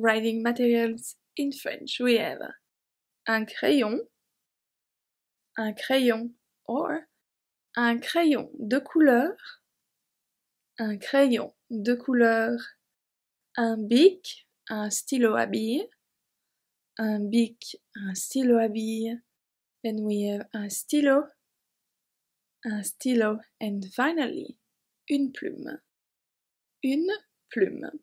Writing materials in French. We have un crayon, un crayon or un crayon de couleur, un crayon de couleur, un bic, un stylo à billes, un bic, un stylo à billes. Then we have un stylo, un stylo, and finally une plume, une plume.